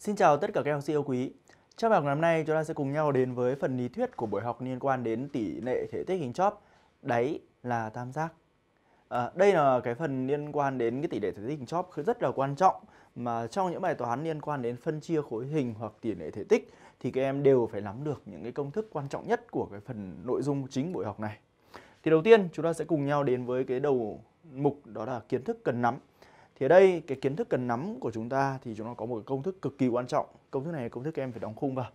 Xin chào tất cả các học sinh yêu quý. Trong bài học ngày hôm nay, chúng ta sẽ cùng nhau đến với phần lý thuyết của buổi học liên quan đến tỷ lệ thể tích hình chóp, đấy là tam giác. À, đây là cái phần liên quan đến cái tỷ lệ thể tích hình chóp rất là quan trọng mà trong những bài toán liên quan đến phân chia khối hình hoặc tỷ lệ thể tích thì các em đều phải nắm được những cái công thức quan trọng nhất của cái phần nội dung chính buổi học này. Thì đầu tiên chúng ta sẽ cùng nhau đến với cái đầu mục đó là kiến thức cần nắm. Thì ở đây cái kiến thức cần nắm của chúng ta thì chúng nó có một công thức cực kỳ quan trọng. Công thức này là công thức các em phải đóng khung vào.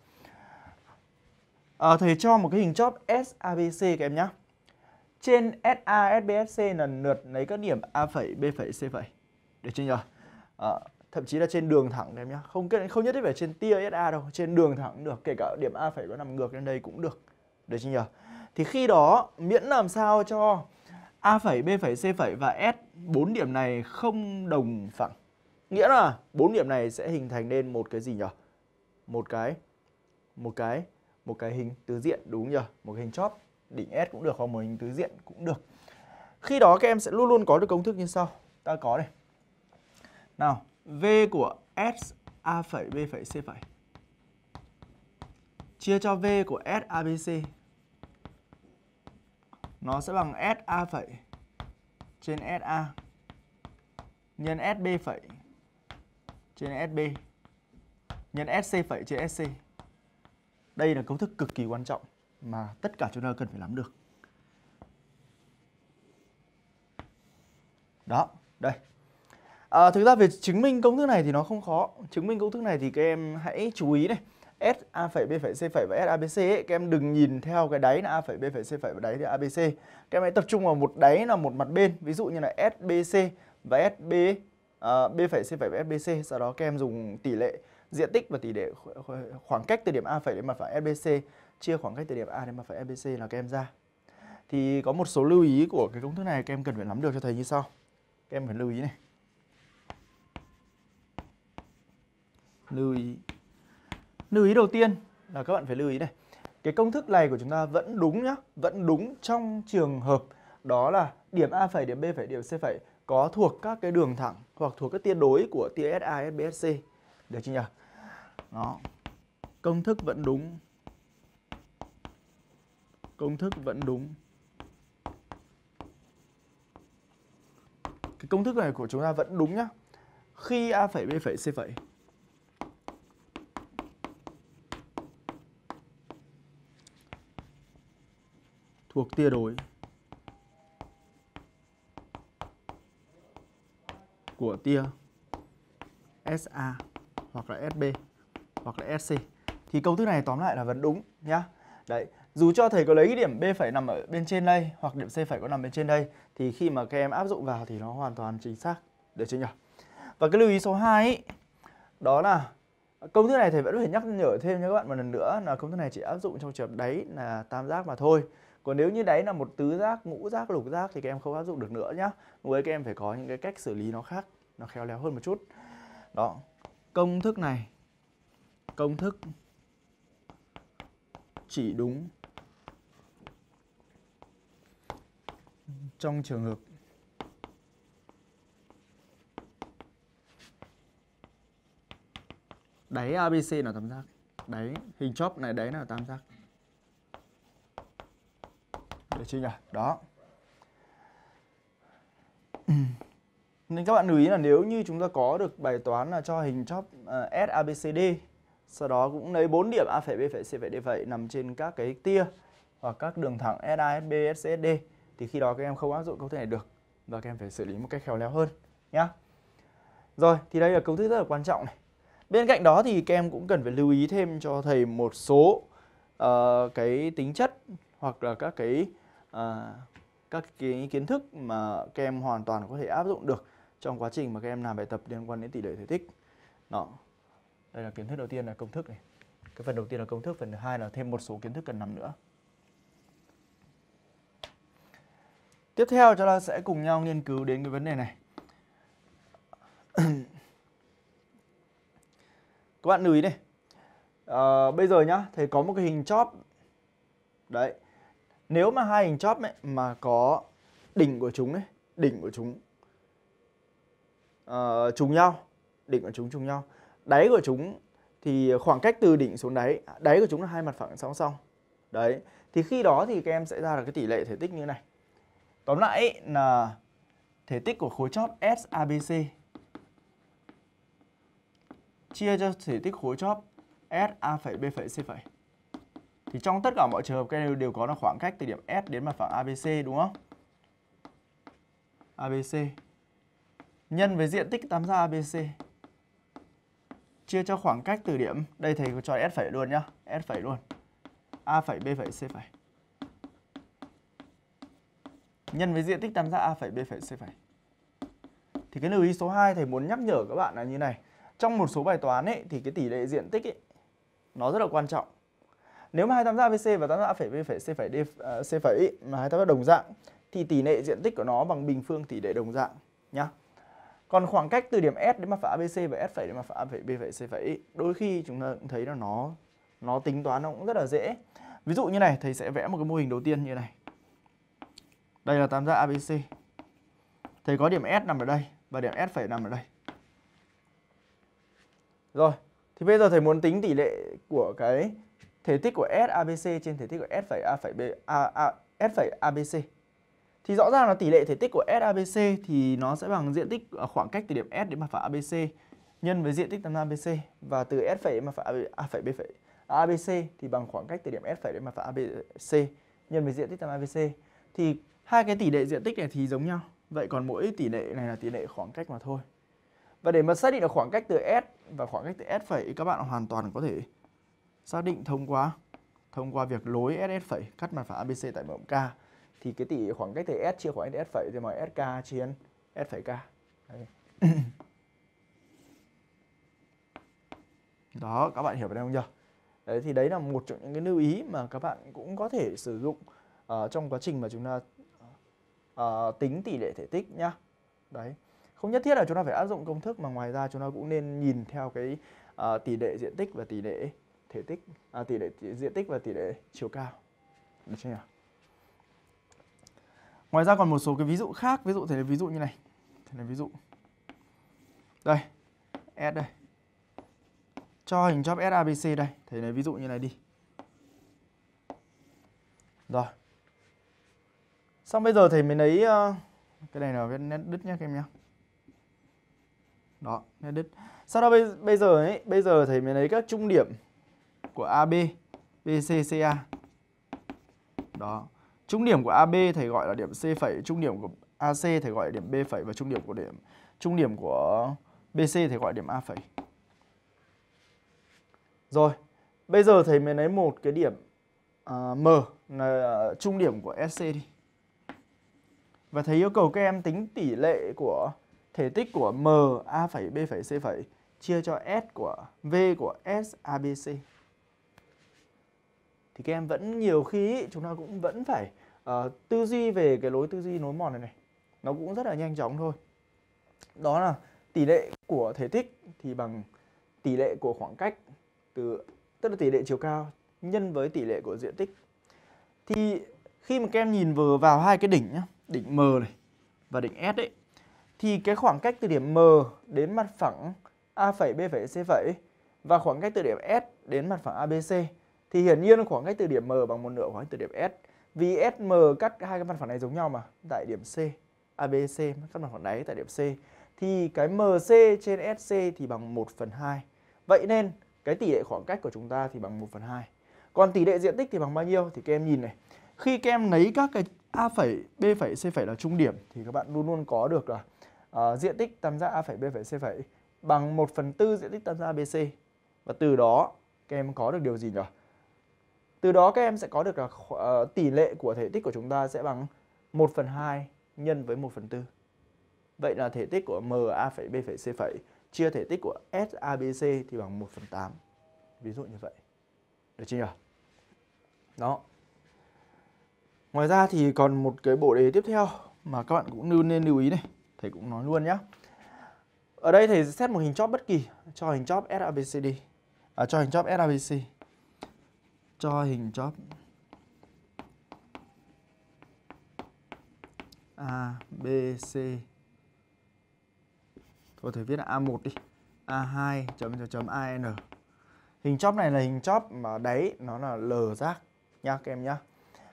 À, thầy cho một cái hình chóp SABC các em nhé. Trên SA, SBSC lần lượt lấy các điểm A B C phẩy. Được chưa nhỉ? À, thậm chí là trên đường thẳng các em nhé. Không không nhất thiết phải trên tia SA đâu, trên đường thẳng cũng được, kể cả điểm A phẩy có nằm ngược lên đây cũng được. Được chưa nhỉ? Thì khi đó miễn làm sao cho A phẩy, B phẩy, C phẩy và S bốn điểm này không đồng phẳng. Nghĩa là bốn điểm này sẽ hình thành nên một cái gì nhỉ? Một cái một cái một cái hình tứ diện đúng nhỉ? Một cái hình chóp đỉnh S cũng được hoặc một hình tứ diện cũng được. Khi đó các em sẽ luôn luôn có được công thức như sau. Ta có đây. Nào, V của S A phẩy B phẩy C phẩy chia cho V của S ABC nó sẽ bằng SA phẩy trên SA nhân SB phẩy trên SB nhân SC phẩy trên SC. Đây là công thức cực kỳ quan trọng mà tất cả chúng ta cần phải nắm được. Đó, đây. À, thực ra việc chứng minh công thức này thì nó không khó. Chứng minh công thức này thì các em hãy chú ý này. S A phẩy B phẩy C phẩy và S A ABC ấy, các em đừng nhìn theo cái đáy là A phẩy B phẩy C phẩy và đáy là A B C. Các em hãy tập trung vào một đáy là một mặt bên, ví dụ như là S B C và SB uh, ờ, B phẩy C phẩy và S B C. sau đó các em dùng tỷ lệ diện tích và tỷ lệ khoảng cách từ điểm A phẩy đến mặt phẳng S B C chia khoảng cách từ điểm A đến mặt phẳng S B C là các em ra. Thì có một số lưu ý của cái công thức này các em cần phải nắm được cho thầy như sau. Các em phải lưu ý này. Lưu ý lưu ý đầu tiên là các bạn phải lưu ý này cái công thức này của chúng ta vẫn đúng nhá vẫn đúng trong trường hợp đó là điểm a phải điểm b phải điểm c phải có thuộc các cái đường thẳng hoặc thuộc các tiên đối của tia SA, SBSC được chưa nhỉ? Đó. Công thức vẫn đúng. Công thức vẫn đúng. Cái công thức này của chúng ta vẫn đúng nhá. Khi A phải B phải C phẩy thuộc tia đối của tia SA hoặc là SB hoặc là SC thì công thức này tóm lại là vẫn đúng nhá. Đấy, dù cho thầy có lấy điểm B phải nằm ở bên trên đây hoặc điểm C phải có nằm bên trên đây thì khi mà các em áp dụng vào thì nó hoàn toàn chính xác được chưa nhỉ? Và cái lưu ý số 2 ý, đó là công thức này thầy vẫn phải nhắc nhở thêm cho các bạn một lần nữa là công thức này chỉ áp dụng trong trường hợp đấy là tam giác mà thôi còn nếu như đấy là một tứ giác ngũ giác lục giác thì các em không áp dụng được nữa nhá với các em phải có những cái cách xử lý nó khác nó khéo léo hơn một chút đó công thức này công thức chỉ đúng trong trường hợp đáy ABC là tam giác đáy hình chóp này đáy là tam giác được chưa nhỉ đó nên các bạn lưu ý là nếu như chúng ta có được bài toán là cho hình chóp uh, S A B C D sau đó cũng lấy 4 điểm A B C D vậy nằm trên các cái tia hoặc các đường thẳng SA, SB, SCD thì khi đó các em không áp dụng câu thức này được và các em phải xử lý một cách khéo léo hơn nhá. Rồi, thì đây là câu thức rất là quan trọng này. Bên cạnh đó thì các em cũng cần phải lưu ý thêm cho thầy một số uh, cái tính chất hoặc là các cái à, các cái kiến thức mà các em hoàn toàn có thể áp dụng được trong quá trình mà các em làm bài tập liên quan đến tỷ lệ thể tích đó đây là kiến thức đầu tiên là công thức này cái phần đầu tiên là công thức phần thứ hai là thêm một số kiến thức cần nắm nữa tiếp theo chúng ta sẽ cùng nhau nghiên cứu đến cái vấn đề này các bạn lưu ý này à, bây giờ nhá thầy có một cái hình chóp đấy nếu mà hai hình chóp ấy mà có đỉnh của chúng ấy đỉnh của chúng uh, trùng nhau đỉnh của chúng trùng nhau đáy của chúng thì khoảng cách từ đỉnh xuống đáy à, đáy của chúng là hai mặt phẳng song song đấy thì khi đó thì các em sẽ ra được cái tỷ lệ thể tích như này tóm lại là thể tích của khối chóp SABC chia cho thể tích khối chóp S A phẩy B phẩy C phẩy thì trong tất cả mọi trường hợp các em đều, có là khoảng cách từ điểm S đến mặt phẳng ABC đúng không? ABC nhân với diện tích tam giác ABC chia cho khoảng cách từ điểm đây thầy cho S phẩy luôn nhá, S phẩy luôn. A phẩy B phẩy C phẩy. Nhân với diện tích tam giác A phẩy B phẩy C phẩy. Thì cái lưu ý số 2 thầy muốn nhắc nhở các bạn là như này. Trong một số bài toán ấy thì cái tỷ lệ diện tích ấy nó rất là quan trọng nếu mà hai tam giác ABC và tam giác A phẩy B phẩy C phẩy D uh, C phẩy là hai tam giác đồng dạng thì tỷ lệ diện tích của nó bằng bình phương tỷ lệ đồng dạng nhá. Còn khoảng cách từ điểm S đến mặt phẳng ABC và S phẩy đến mặt phẳng A phẩy B phẩy C phẩy đôi khi chúng ta cũng thấy là nó nó tính toán nó cũng rất là dễ. Ví dụ như này thầy sẽ vẽ một cái mô hình đầu tiên như này. Đây là tam giác ABC. Thầy có điểm S nằm ở đây và điểm S phẩy nằm ở đây. Rồi, thì bây giờ thầy muốn tính tỷ lệ của cái thể tích của SABC trên thể tích của S phẩy A phẩy B A, A, S phẩy ABC. Thì rõ ràng là tỷ lệ thể tích của SABC thì nó sẽ bằng diện tích ờ, khoảng cách từ điểm S đến mặt phẳng ABC nhân với diện tích tam giác ABC và từ S phẩy mặt phẳng A phẩy B phẩy ABC thì bằng khoảng cách từ điểm S phẩy đến mặt phẳng ABC nhân với diện tích tam giác ABC. Thì hai cái tỷ lệ diện tích này thì giống nhau. Vậy còn mỗi tỷ lệ này là tỷ lệ khoảng cách mà thôi. Và để mà xác định được khoảng cách từ S và khoảng cách từ S phẩy các bạn hoàn toàn có thể xác định thông qua thông qua việc lối SS phẩy cắt mặt phẳng ABC tại mỏm K thì cái tỷ khoảng cách từ S chia khoảng S phẩy thì mà SK chia S phẩy K. Đó, các bạn hiểu ở không nhỉ? Đấy thì đấy là một trong những cái lưu ý mà các bạn cũng có thể sử dụng uh, trong quá trình mà chúng ta uh, tính tỷ lệ thể tích nhá. Đấy. Không nhất thiết là chúng ta phải áp dụng công thức mà ngoài ra chúng ta cũng nên nhìn theo cái uh, tỷ lệ diện tích và tỷ lệ thể tích à, tỷ lệ diện tích và tỷ lệ chiều cao được chưa nhỉ? Ngoài ra còn một số cái ví dụ khác, ví dụ thể là ví dụ như này. thể là ví dụ. Đây. S đây. Cho hình chóp SABC đây, thể này ví dụ như này đi. Rồi. Xong bây giờ thầy mình lấy ờ, cái này là cái nét đứt nhá các em nhá. Đó, nét đứt. Sau đó bây, bây giờ ấy, bây giờ thầy mình lấy các trung điểm của AB, BCCA. Đó. Trung điểm của AB thầy gọi là điểm C phẩy, trung điểm của AC thầy gọi là điểm B phẩy và trung điểm của điểm trung điểm của BC thầy gọi điểm A phẩy. Rồi, bây giờ thầy mới lấy một cái điểm uh, M là trung điểm của SC đi. Và thầy yêu cầu các em tính tỷ lệ của thể tích của M A phẩy B phẩy C phẩy chia cho S của V của S ABC thì các em vẫn nhiều khi chúng ta cũng vẫn phải uh, tư duy về cái lối tư duy nối mòn này này nó cũng rất là nhanh chóng thôi đó là tỷ lệ của thể tích thì bằng tỷ lệ của khoảng cách từ tức là tỷ lệ chiều cao nhân với tỷ lệ của diện tích thì khi mà các em nhìn vừa vào hai cái đỉnh nhá đỉnh M này và đỉnh S ấy thì cái khoảng cách từ điểm M đến mặt phẳng A phẩy B phẩy C phẩy và khoảng cách từ điểm S đến mặt phẳng ABC thì hiển nhiên khoảng cách từ điểm M bằng một nửa khoảng cách từ điểm S vì SM cắt hai cái mặt phẳng này giống nhau mà tại điểm C ABC cắt mặt phẳng đáy tại điểm C thì cái MC trên SC thì bằng 1 phần 2 vậy nên cái tỷ lệ khoảng cách của chúng ta thì bằng 1 phần 2 còn tỷ lệ diện tích thì bằng bao nhiêu thì các em nhìn này khi các em lấy các cái A phẩy, B phẩy, C phẩy là trung điểm thì các bạn luôn luôn có được là uh, diện tích tam giác A phẩy, B phẩy, C phẩy bằng 1 phần tư diện tích tam giác ABC và từ đó các em có được điều gì nhỉ? Từ đó các em sẽ có được là uh, tỷ lệ của thể tích của chúng ta sẽ bằng 1 phần 2 nhân với 1 phần 4. Vậy là thể tích của M, A, B, C, chia thể tích của S, A, B, C thì bằng 1 phần 8. Ví dụ như vậy. Được chưa nhỉ? Đó. Ngoài ra thì còn một cái bộ đề tiếp theo mà các bạn cũng nên lưu ý này. Thầy cũng nói luôn nhé. Ở đây thầy xét một hình chóp bất kỳ cho hình chóp SABCD. À, cho hình chóp SABC cho hình job A B C Thôi thử viết là A1 đi A2 chấm chấm chấm AN Hình chóp này là hình chóp mà đáy nó là L giác nha các em nhá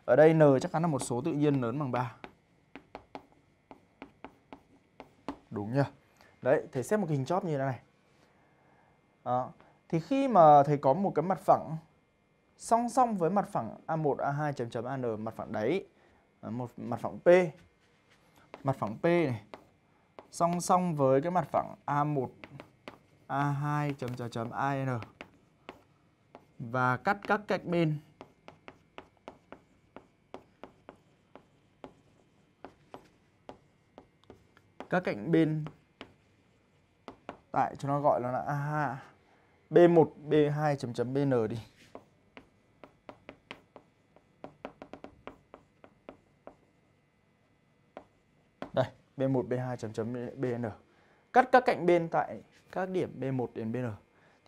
Ở đây N chắc chắn là một số tự nhiên lớn bằng 3 Đúng nhá Đấy, thầy xếp một hình chóp như thế này Đó. Thì khi mà thầy có một cái mặt phẳng song song với mặt phẳng A1, A2 chấm chấm AN, mặt phẳng đáy, à, một mặt phẳng P. Mặt phẳng P này song song với cái mặt phẳng A1, A2 chấm chấm chấm AN và cắt các cạnh bên các cạnh bên tại cho nó gọi là A2 B1 B2 chấm chấm BN đi. B1, B2 chấm chấm BN. Cắt các cạnh bên tại các điểm B1 đến BN.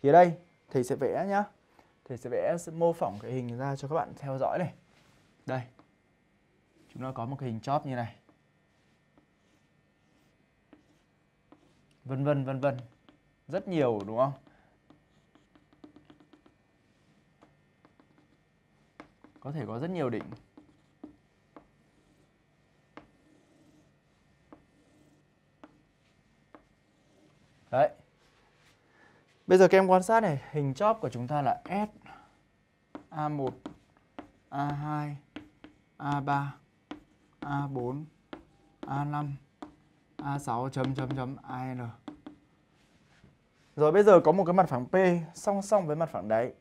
Thì ở đây thầy sẽ vẽ nhá. Thầy sẽ vẽ sẽ mô phỏng cái hình ra cho các bạn theo dõi này. Đây. Chúng ta có một cái hình chóp như này. Vân vân vân vân. Rất nhiều đúng không? Có thể có rất nhiều đỉnh. Bây giờ các em quan sát này, hình chóp của chúng ta là S A1, A2, A3, A4, A5, A6 chấm chấm chấm AN. Rồi bây giờ có một cái mặt phẳng P song song với mặt phẳng đáy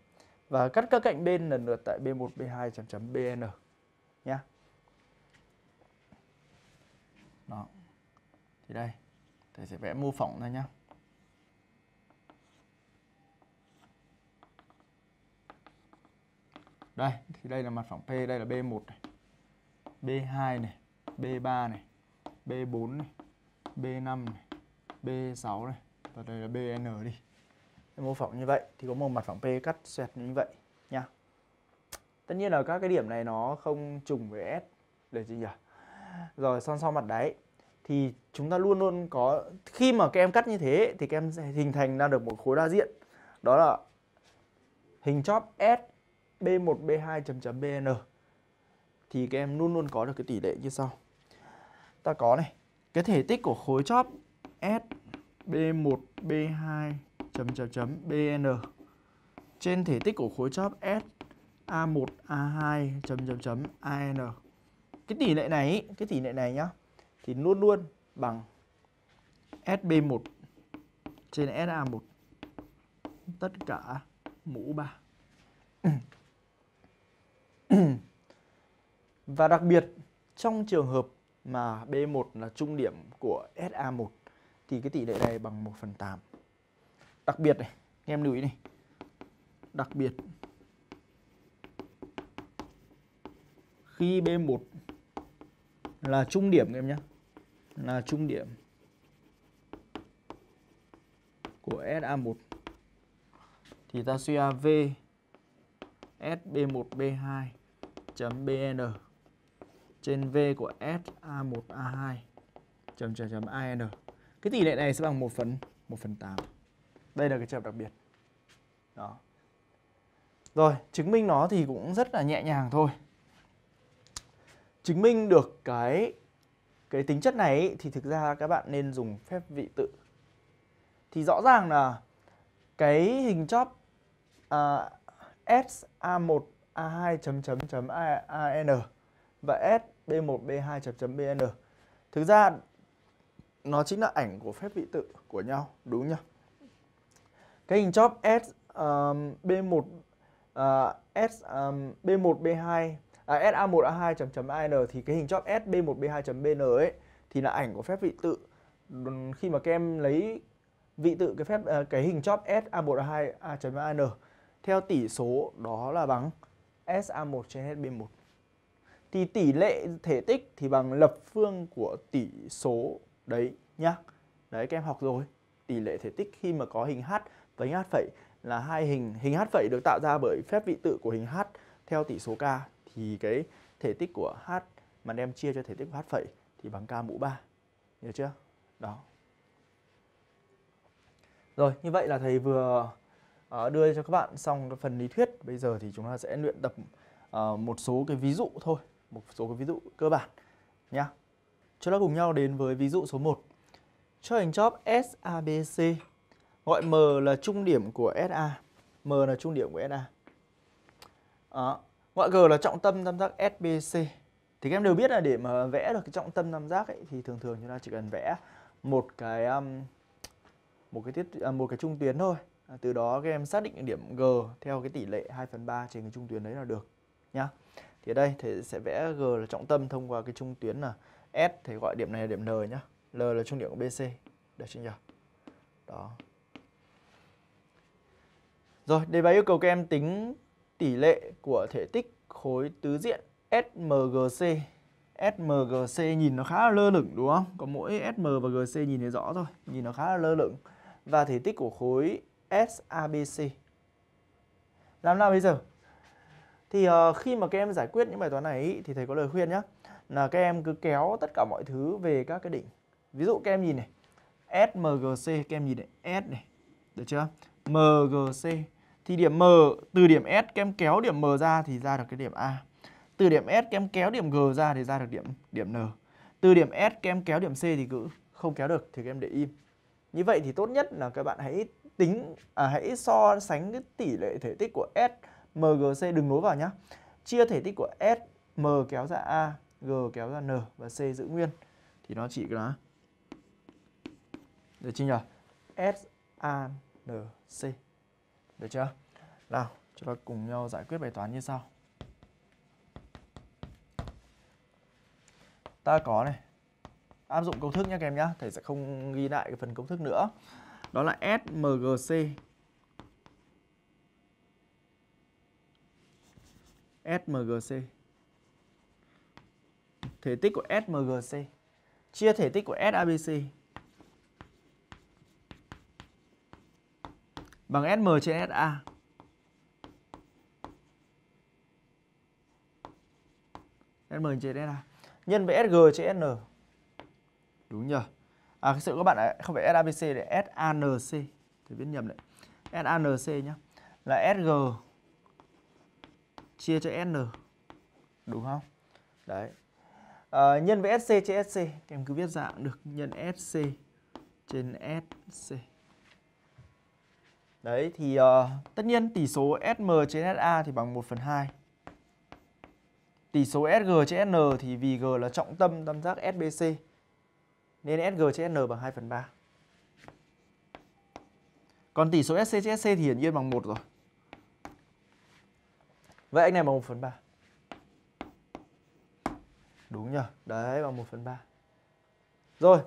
và cắt các cạnh bên lần lượt tại B1, B2 chấm chấm BN nhá. Đó. Thì đây, thầy sẽ vẽ mô phỏng ra nhá. đây thì đây là mặt phẳng P đây là B1 này B2 này B3 này B4 này B5 này B6 này và đây là BN đi Để mô phỏng như vậy thì có một mặt phẳng P cắt xoẹt như vậy nha tất nhiên là các cái điểm này nó không trùng với S để gì nhỉ rồi song song mặt đáy thì chúng ta luôn luôn có khi mà các em cắt như thế thì các em sẽ hình thành ra được một khối đa diện đó là hình chóp S b1b2.bn thì các em luôn luôn có được cái tỷ lệ như sau. Ta có này, cái thể tích của khối chóp S B1B2 chấm chấm chấm BN trên thể tích của khối chóp S A1 A2 chấm chấm chấm AN. Cái tỷ lệ này, cái tỷ lệ này nhá thì luôn luôn bằng SB1 trên SA1 tất cả mũ 3. Và đặc biệt trong trường hợp mà B1 là trung điểm của SA1 thì cái tỷ lệ này bằng 1 phần 8. Đặc biệt này, anh em lưu ý này. Đặc biệt khi B1 là trung điểm em nhé. Là trung điểm của SA1 thì ta suy ra V SB1 B2 bn trên v của s a1 a2 chấm chấm chấm an cái tỷ lệ này sẽ bằng 1 phần 1 phần 8 đây là cái trường đặc biệt đó rồi chứng minh nó thì cũng rất là nhẹ nhàng thôi chứng minh được cái cái tính chất này thì thực ra các bạn nên dùng phép vị tự thì rõ ràng là cái hình chóp uh, a 1 A2 chấm chấm chấm AN và S B1 B2 chấm chấm BN. Thực ra nó chính là ảnh của phép vị tự của nhau đúng nhá. Cái hình chóp S um, B1 uh, S um, B1 B2 à, a 1 A2 chấm chấm AN thì cái hình chóp S B1 B2 chấm BN ấy thì là ảnh của phép vị tự khi mà các em lấy vị tự cái phép ờ, cái hình chóp S A1 A2 A.AN theo tỷ số đó là bằng SA1 trên HB1 thì tỷ lệ thể tích thì bằng lập phương của tỷ số đấy nhá. Đấy các em học rồi. Tỷ lệ thể tích khi mà có hình h và hình h phẩy là hai hình hình h phẩy được tạo ra bởi phép vị tự của hình h theo tỷ số k thì cái thể tích của h mà đem chia cho thể tích của h phẩy thì bằng k mũ 3. Hiểu chưa? Đó. Rồi, như vậy là thầy vừa Ờ, đưa cho các bạn xong cái phần lý thuyết bây giờ thì chúng ta sẽ luyện tập ờ, một số cái ví dụ thôi một số cái ví dụ cơ bản nhá chúng ta cùng nhau đến với ví dụ số 1 cho hình chóp SABC gọi M là trung điểm của SA M là trung điểm của SA Đó. Ờ, Ngoại G là trọng tâm tam giác SBC Thì các em đều biết là để mà vẽ được cái trọng tâm tam giác ấy, Thì thường thường chúng ta chỉ cần vẽ một cái um, một cái tiết à, một cái trung tuyến thôi À, từ đó các em xác định điểm G theo cái tỷ lệ 2 phần 3 trên cái trung tuyến đấy là được nhá thì ở đây thầy sẽ vẽ G là trọng tâm thông qua cái trung tuyến là S thì gọi điểm này là điểm N nhá L là trung điểm của BC được chưa nhỉ đó rồi đề bài yêu cầu các em tính tỷ lệ của thể tích khối tứ diện SMGC SMGC nhìn nó khá là lơ lửng đúng không? Có mỗi SM và GC nhìn thấy rõ thôi Nhìn nó khá là lơ lửng Và thể tích của khối SABC. Làm nào bây giờ? Thì uh, khi mà các em giải quyết những bài toán này ý, thì thầy có lời khuyên nhé là các em cứ kéo tất cả mọi thứ về các cái đỉnh. Ví dụ các em nhìn này, SMGC các em nhìn này, S này. Được chưa? MGC thì điểm M từ điểm S các em kéo điểm M ra thì ra được cái điểm A. Từ điểm S các em kéo điểm G ra thì ra được điểm điểm N. Từ điểm S các em kéo điểm C thì cứ không kéo được thì các em để im như vậy thì tốt nhất là các bạn hãy tính à, hãy so sánh cái tỷ lệ thể tích của S MGC đừng nối vào nhá chia thể tích của S M kéo ra A G kéo ra N và C giữ nguyên thì nó chỉ là được chưa nhỉ S A N C được chưa nào chúng ta cùng nhau giải quyết bài toán như sau ta có này áp dụng công thức nhé các em nhé thầy sẽ không ghi lại cái phần công thức nữa đó là SMGC SMGC thể tích của SMGC chia thể tích của SABC bằng SM trên SA SM trên SA nhân với SG trên N đúng nhờ à thực sự các bạn ạ không phải SABC để SANC thì viết nhầm đấy SANC nhá là SG chia cho SN đúng không đấy à, nhân với SC trên SC em cứ viết dạng được nhân SC trên SC đấy thì uh, tất nhiên tỷ số SM trên SA thì bằng 1 phần 2 tỷ số SG trên SN thì vì G là trọng tâm tam giác SBC nên SG trên N bằng 2 phần 3. Còn tỷ số SC trên SC thì hiển nhiên bằng 1 rồi. Vậy anh này bằng 1 phần 3. Đúng nhờ, đấy bằng 1 phần 3. Rồi,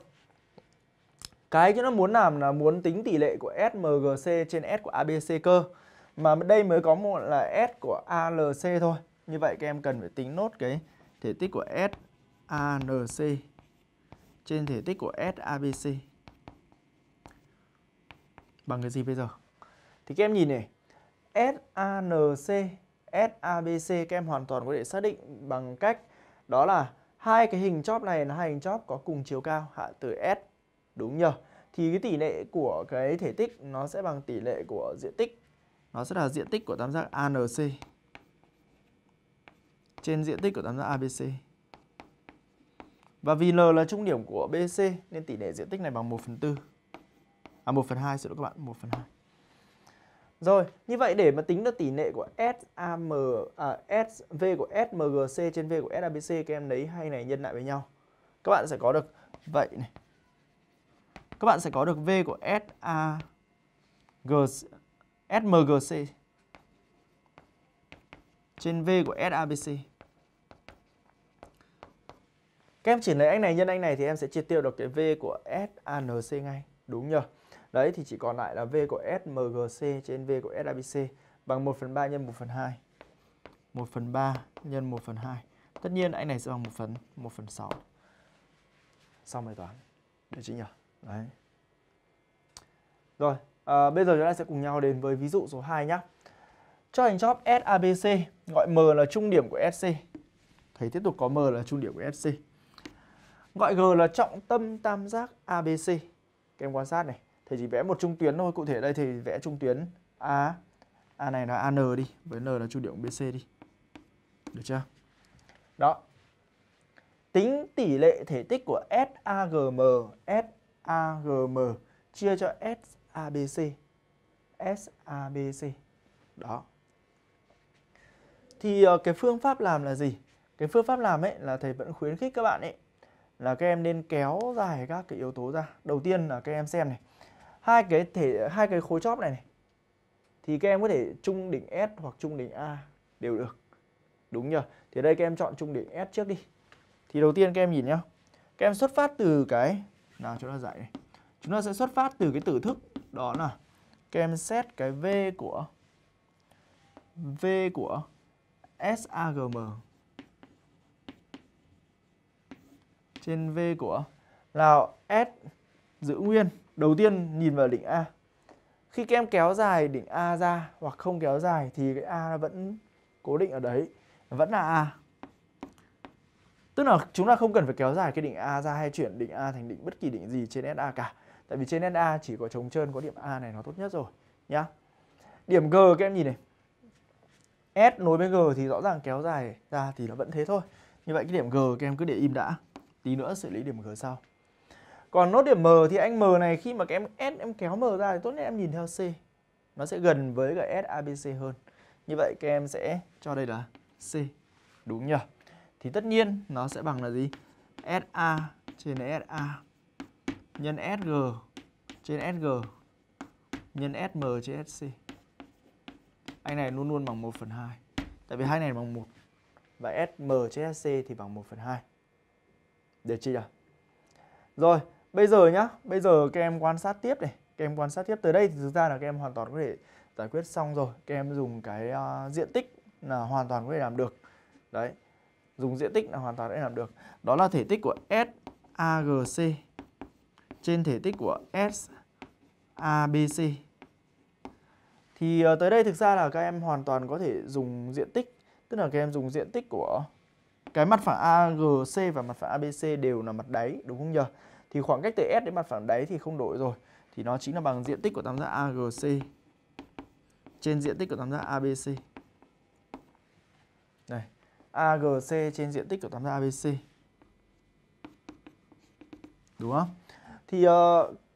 cái chúng nó muốn làm là muốn tính tỷ lệ của SMGC trên S của ABC cơ. Mà đây mới có một là S của ALC thôi. Như vậy các em cần phải tính nốt cái thể tích của S ANC trên thể tích của SABC bằng cái gì bây giờ? Thì các em nhìn này, SANC, SABC các em hoàn toàn có thể xác định bằng cách đó là hai cái hình chóp này là hai hình chóp có cùng chiều cao hạ từ S đúng nhờ? Thì cái tỷ lệ của cái thể tích nó sẽ bằng tỷ lệ của diện tích. Nó sẽ là diện tích của tam giác ANC trên diện tích của tam giác ABC. Và vì L là trung điểm của BC nên tỷ lệ diện tích này bằng 1 phần 4. À 1 phần 2 xin lỗi các bạn, 1 phần 2. Rồi, như vậy để mà tính được tỷ lệ của SAM à, SV của SMGC trên V của SABC các em lấy hai này nhân lại với nhau. Các bạn sẽ có được vậy này. Các bạn sẽ có được V của SAG SMGC trên V của SABC các em chỉ lấy anh này nhân anh này thì em sẽ chia tiêu được cái V của SANC ngay. Đúng nhờ. Đấy thì chỉ còn lại là V của SMGC trên V của SABC bằng 1 phần 3 nhân 1 phần 2. 1 phần 3 nhân 1 phần 2. Tất nhiên anh này sẽ bằng 1 phần 1 phần 6. Xong bài toán. Được chứ nhỉ? Đấy. Rồi, à, bây giờ chúng ta sẽ cùng nhau đến với ví dụ số 2 nhé. Cho hình chóp SABC, gọi M là trung điểm của SC. thấy tiếp tục có M là trung điểm của SC. Gọi G là trọng tâm tam giác ABC. Các em quan sát này, thầy chỉ vẽ một trung tuyến thôi. Cụ thể đây thì vẽ trung tuyến A A này là AN đi, với N là trung điểm BC đi. Được chưa? Đó. Tính tỷ lệ thể tích của SAGM, SAGM chia cho SABC. SABC. Đó. Thì ờ, cái phương pháp làm là gì? Cái phương pháp làm ấy là thầy vẫn khuyến khích các bạn ấy là các em nên kéo dài các cái yếu tố ra đầu tiên là các em xem này hai cái thể hai cái khối chóp này này thì các em có thể trung đỉnh S hoặc trung đỉnh A đều được đúng nhờ thì đây các em chọn trung đỉnh S trước đi thì đầu tiên các em nhìn nhá các em xuất phát từ cái nào chúng ta dạy này chúng ta sẽ xuất phát từ cái tử thức đó là các em xét cái V của V của SAGM trên V của là S giữ nguyên. Đầu tiên nhìn vào đỉnh A. Khi các em kéo dài đỉnh A ra hoặc không kéo dài thì cái A vẫn cố định ở đấy, vẫn là A. Tức là chúng ta không cần phải kéo dài cái đỉnh A ra hay chuyển đỉnh A thành đỉnh bất kỳ đỉnh gì trên SA cả. Tại vì trên SA chỉ có trống trơn có điểm A này nó tốt nhất rồi nhá. Điểm G các em nhìn này. S nối với G thì rõ ràng kéo dài ra thì nó vẫn thế thôi. Như vậy cái điểm G các em cứ để im đã tí nữa xử lý điểm G sau. Còn nốt điểm M thì anh M này khi mà cái em S em kéo M ra thì tốt nhất em nhìn theo C. Nó sẽ gần với cả S ABC hơn. Như vậy các em sẽ cho đây là C. Đúng nhỉ? Thì tất nhiên nó sẽ bằng là gì? SA trên SA nhân SG trên SG nhân SM trên SC. Anh này luôn luôn bằng 1 phần 2. Tại vì hai này bằng 1. Và SM trên SC thì bằng 1 phần 2 để chia. Rồi, bây giờ nhá, bây giờ các em quan sát tiếp này, các em quan sát tiếp Từ đây thì thực ra là các em hoàn toàn có thể giải quyết xong rồi, các em dùng cái uh, diện tích là hoàn toàn có thể làm được. Đấy. Dùng diện tích là hoàn toàn có thể làm được. Đó là thể tích của SAGC trên thể tích của SABC. Thì uh, tới đây thực ra là các em hoàn toàn có thể dùng diện tích, tức là các em dùng diện tích của cái mặt phẳng AGC và mặt phẳng ABC đều là mặt đáy đúng không nhờ thì khoảng cách từ S đến mặt phẳng đáy thì không đổi rồi thì nó chính là bằng diện tích của tam giác AGC trên diện tích của tam giác ABC này AGC trên diện tích của tam giác ABC đúng không thì uh,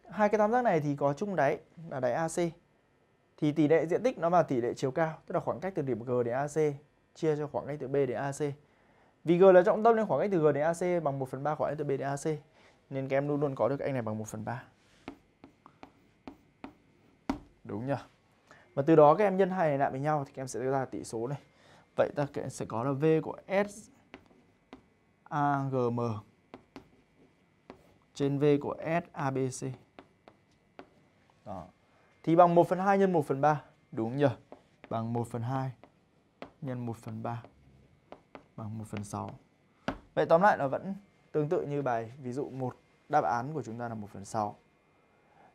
hai cái tam giác này thì có chung đáy là đáy AC thì tỷ lệ diện tích nó là tỷ lệ chiều cao tức là khoảng cách từ điểm G đến AC chia cho khoảng cách từ B đến AC vì G là trọng tâm nên khoảng cách từ G đến AC bằng 1 phần 3 khoảng cách từ B đến AC. Nên các em luôn luôn có được anh này bằng 1 phần 3. Đúng nhỉ? Và từ đó các em nhân hai này lại với nhau thì các em sẽ ra tỷ số này. Vậy ta sẽ có là V của S AGM trên V của S ABC. Đó. Thì bằng 1 phần 2 nhân 1 phần 3. Đúng nhỉ? Bằng 1 phần 2 nhân 1 phần 3 bằng 1 phần 6 Vậy tóm lại nó vẫn tương tự như bài ví dụ 1 đáp án của chúng ta là 1 phần 6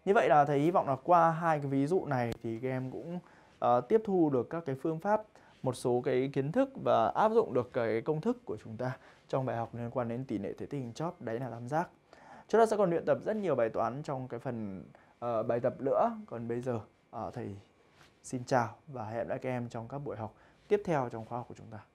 Như vậy là thầy hy vọng là qua hai cái ví dụ này thì các em cũng uh, tiếp thu được các cái phương pháp một số cái kiến thức và áp dụng được cái công thức của chúng ta trong bài học liên quan đến tỷ lệ thể tích hình chóp đấy là tam giác. Chúng ta sẽ còn luyện tập rất nhiều bài toán trong cái phần uh, bài tập nữa. Còn bây giờ uh, thầy xin chào và hẹn lại các em trong các buổi học tiếp theo trong khóa học của chúng ta.